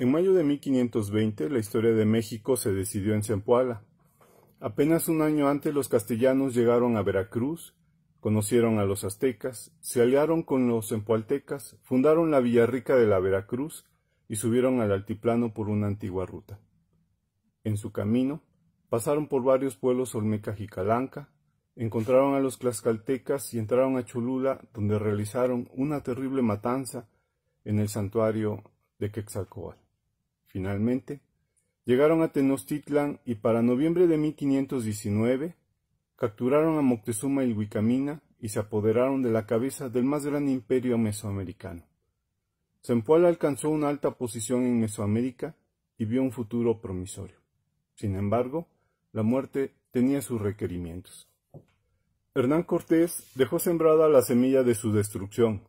En mayo de 1520 la historia de México se decidió en Zempoala. Apenas un año antes los castellanos llegaron a Veracruz, conocieron a los aztecas, se aliaron con los zempoaltecas, fundaron la villa rica de la Veracruz y subieron al altiplano por una antigua ruta. En su camino pasaron por varios pueblos olmeca jicalanca, encontraron a los tlaxcaltecas y entraron a Cholula donde realizaron una terrible matanza en el santuario de Quetzalcoatl. Finalmente, llegaron a Tenochtitlan y para noviembre de 1519 capturaron a Moctezuma y Huicamina y se apoderaron de la cabeza del más gran imperio mesoamericano. Zempoala alcanzó una alta posición en Mesoamérica y vio un futuro promisorio. Sin embargo, la muerte tenía sus requerimientos. Hernán Cortés dejó sembrada la semilla de su destrucción,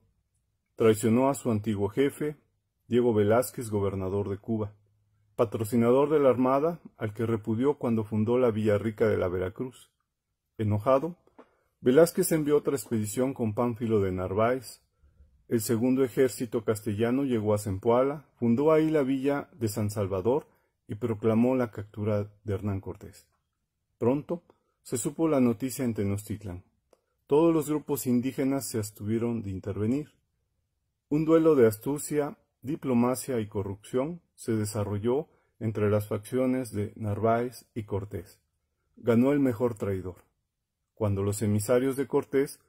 traicionó a su antiguo jefe Diego Velázquez, gobernador de Cuba, patrocinador de la Armada, al que repudió cuando fundó la Villa Rica de la Veracruz. Enojado, Velázquez envió otra expedición con Pánfilo de Narváez. El segundo ejército castellano llegó a Zempoala, fundó ahí la villa de San Salvador y proclamó la captura de Hernán Cortés. Pronto se supo la noticia en Tenochtitlan. Todos los grupos indígenas se abstuvieron de intervenir. Un duelo de astucia diplomacia y corrupción se desarrolló entre las facciones de Narváez y Cortés. Ganó el mejor traidor. Cuando los emisarios de Cortés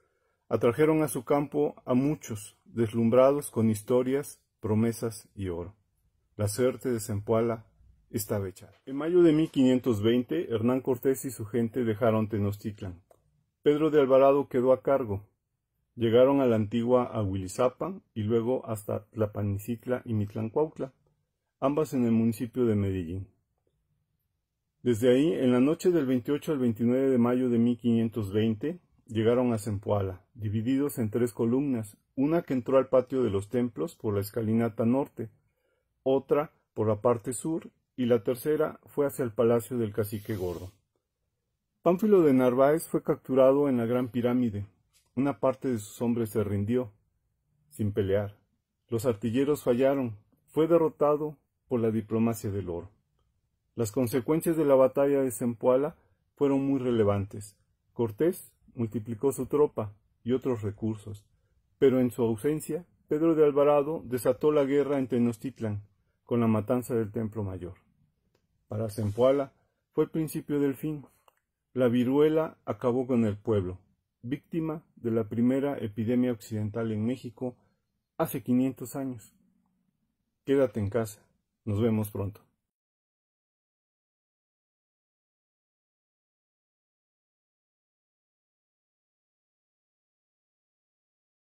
atrajeron a su campo a muchos, deslumbrados con historias, promesas y oro. La suerte de Zempoala estaba hecha. En mayo de 1520, Hernán Cortés y su gente dejaron Tenochtitlan. Pedro de Alvarado quedó a cargo Llegaron a la antigua Aguilizapa y luego hasta Tlapanicicla y Mitlancuautla, ambas en el municipio de Medellín. Desde ahí, en la noche del 28 al 29 de mayo de 1520, llegaron a Zempoala, divididos en tres columnas, una que entró al patio de los templos por la escalinata norte, otra por la parte sur y la tercera fue hacia el palacio del cacique gordo. Pánfilo de Narváez fue capturado en la Gran Pirámide, una parte de sus hombres se rindió, sin pelear. Los artilleros fallaron. Fue derrotado por la diplomacia del oro. Las consecuencias de la batalla de Zempoala fueron muy relevantes. Cortés multiplicó su tropa y otros recursos, pero en su ausencia, Pedro de Alvarado desató la guerra en Tenochtitlan con la matanza del Templo Mayor. Para Zempoala fue el principio del fin. La viruela acabó con el pueblo, víctima de la primera epidemia occidental en México hace 500 años. Quédate en casa. Nos vemos pronto.